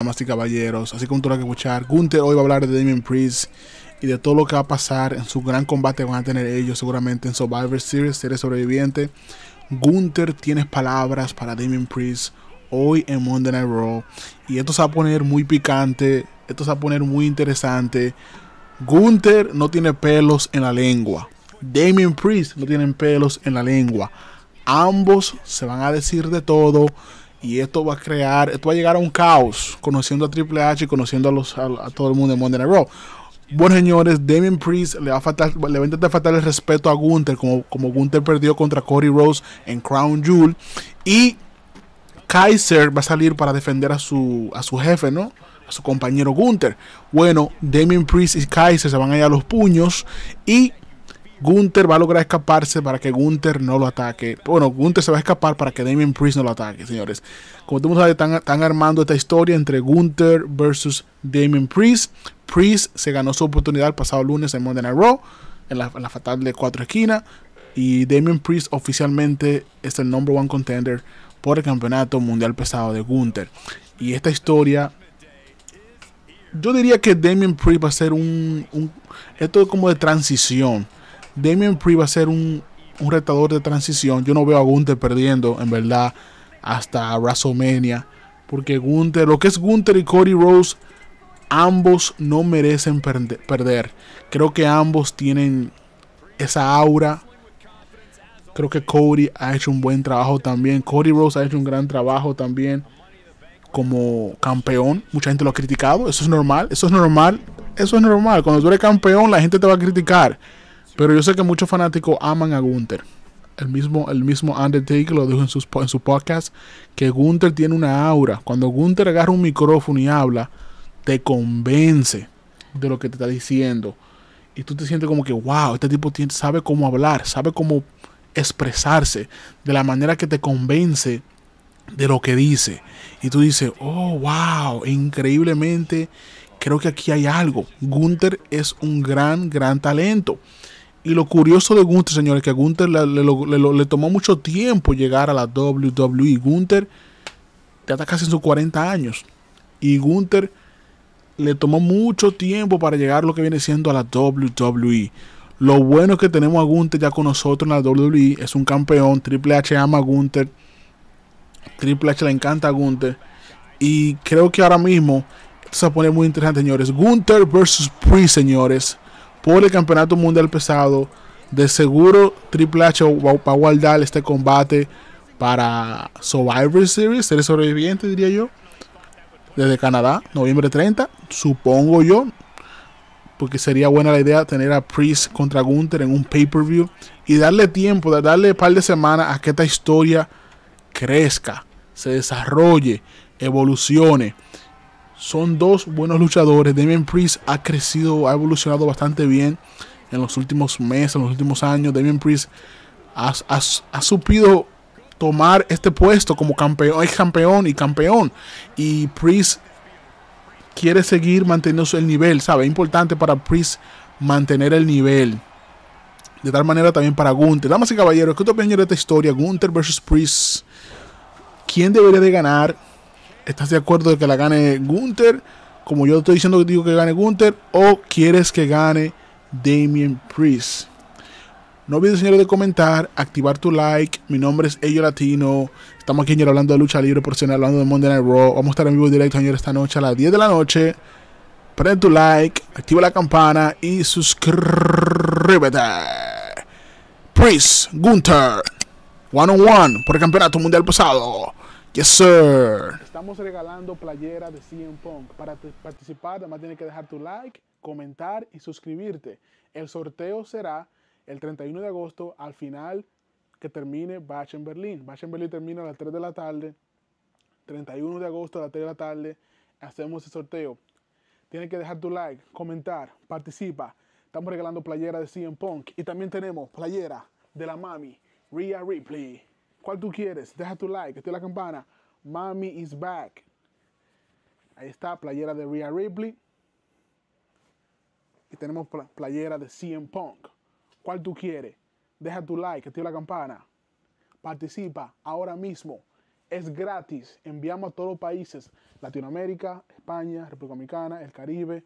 Damas y caballeros, así como tú lo que escuchar, Gunther hoy va a hablar de Damien Priest y de todo lo que va a pasar en su gran combate que van a tener ellos seguramente en Survivor Series, Series sobreviviente. Gunther tiene palabras para Damien Priest hoy en Monday Night Raw y esto se va a poner muy picante, esto se va a poner muy interesante. Gunther no tiene pelos en la lengua, Damien Priest no tiene pelos en la lengua. Ambos se van a decir de todo y esto va a crear, esto va a llegar a un caos, conociendo a Triple H y conociendo a, los, a, todo el mundo de Monday Night Raw. Bueno, señores, Damien Priest le va a faltar, le va a intentar faltar el respeto a Gunther, como, como Gunther perdió contra Cody Rose en Crown Jewel. Y Kaiser va a salir para defender a su, a su jefe, ¿no? A su compañero Gunther. Bueno, Damien Priest y Kaiser se van a ir a los puños. Y Gunther va a lograr escaparse para que Gunther no lo ataque. Bueno, Gunther se va a escapar para que Damien Priest no lo ataque, señores. Como todos saben están, armando esta historia entre Gunther versus Damien Priest. Priest se ganó su oportunidad el pasado lunes en Monday Night Raw, en la, fatal de cuatro esquinas. Y Damien Priest oficialmente es el number one contender por el campeonato mundial pesado de Gunther. Y esta historia yo diría que Damien Priest va a ser un, un, esto como de transición Damien Pri va a ser un, un retador de transición. Yo no veo a Gunther perdiendo, en verdad, hasta WrestleMania. Porque Gunter lo que es Gunther y Cody Rose, ambos no merecen perder. Creo que ambos tienen esa aura. Creo que Cody ha hecho un buen trabajo también. Cody Rose ha hecho un gran trabajo también como campeón. Mucha gente lo ha criticado. Eso es normal. Eso es normal. Eso es normal. Cuando tú eres campeón, la gente te va a criticar. Pero yo sé que muchos fanáticos aman a Gunther. El mismo, el mismo Undertaker lo dijo en, en su podcast, que Gunther tiene una aura. Cuando Gunther agarra un micrófono y habla, te convence de lo que te está diciendo. Y tú te sientes como que, wow, este tipo sabe cómo hablar, sabe cómo expresarse, de la manera que te convence de lo que dice. Y tú dices, oh, wow, increíblemente, creo que aquí hay algo. Gunther es un gran, gran talento. Y lo curioso de Gunther, señores, que a Gunther le, tomó mucho tiempo llegar a la WWE. Gunther ya está casi en sus 40 años. Y Gunther le tomó mucho tiempo para llegar a lo que viene siendo a la WWE. Lo bueno es que tenemos a Gunther ya con nosotros en la WWE. Es un campeón. Triple H ama a Gunther. Triple H le encanta a Gunther. Y creo que ahora mismo esto se pone muy interesante, señores. Gunther versus Priest, señores por el Campeonato Mundial Pesado. De seguro Triple H va, a guardar este combate para Survivor Series, ser sobreviviente, diría yo. Desde Canadá, noviembre 30, supongo yo. Porque sería buena la idea tener a Priest contra Gunther en un pay-per-view y darle tiempo, darle un par de semanas a que esta historia crezca, se desarrolle, evolucione son dos buenos luchadores. Damien Priest ha crecido, ha evolucionado bastante bien en los últimos meses, en los últimos años. Damien Priest ha, ha, supido tomar este puesto como campeón, ex campeón y campeón. Y Priest quiere seguir manteniendo el nivel, ¿sabe? importante para Priest mantener el nivel. De tal manera también para Gunther. Damas y caballeros, ¿qué te de esta historia? Gunther versus Priest. ¿Quién debería de ganar? ¿Estás de acuerdo de que la gane Gunther? Como yo estoy diciendo que digo que gane Gunther. ¿O quieres que gane Damien Priest? No olvides, señores, de comentar, activar tu like. Mi nombre es Ello Latino. Estamos aquí, señores, hablando de lucha libre profesional, hablando de Monday Night Raw. Vamos a estar en vivo directo, señores, esta noche a las 10 de la noche. Prende tu like, activa la campana y suscríbete. Priest Gunther, one on one por el campeonato mundial pasado. Yes, sir. Estamos regalando playera de CM Punk. Para participar, además tienes que dejar tu like, comentar y suscribirte. El sorteo será el 31 de agosto al final que termine Bach en Berlín. Bach en Berlín termina a las 3 de la tarde. 31 de agosto a las 3 de la tarde hacemos el sorteo. Tienes que dejar tu like, comentar, participa. Estamos regalando playera de CM Punk y también tenemos playera de la mami Rhea Ripley. ¿Cuál tú quieres? Deja tu like, activa la campana. Mami is back. Ahí está, playera de Rhea Ripley. Y tenemos playera de CM Punk. ¿Cuál tú quieres? Deja tu like, activa la campana. Participa ahora mismo. Es gratis. Enviamos a todos los países. Latinoamérica, España, República Dominicana, el Caribe,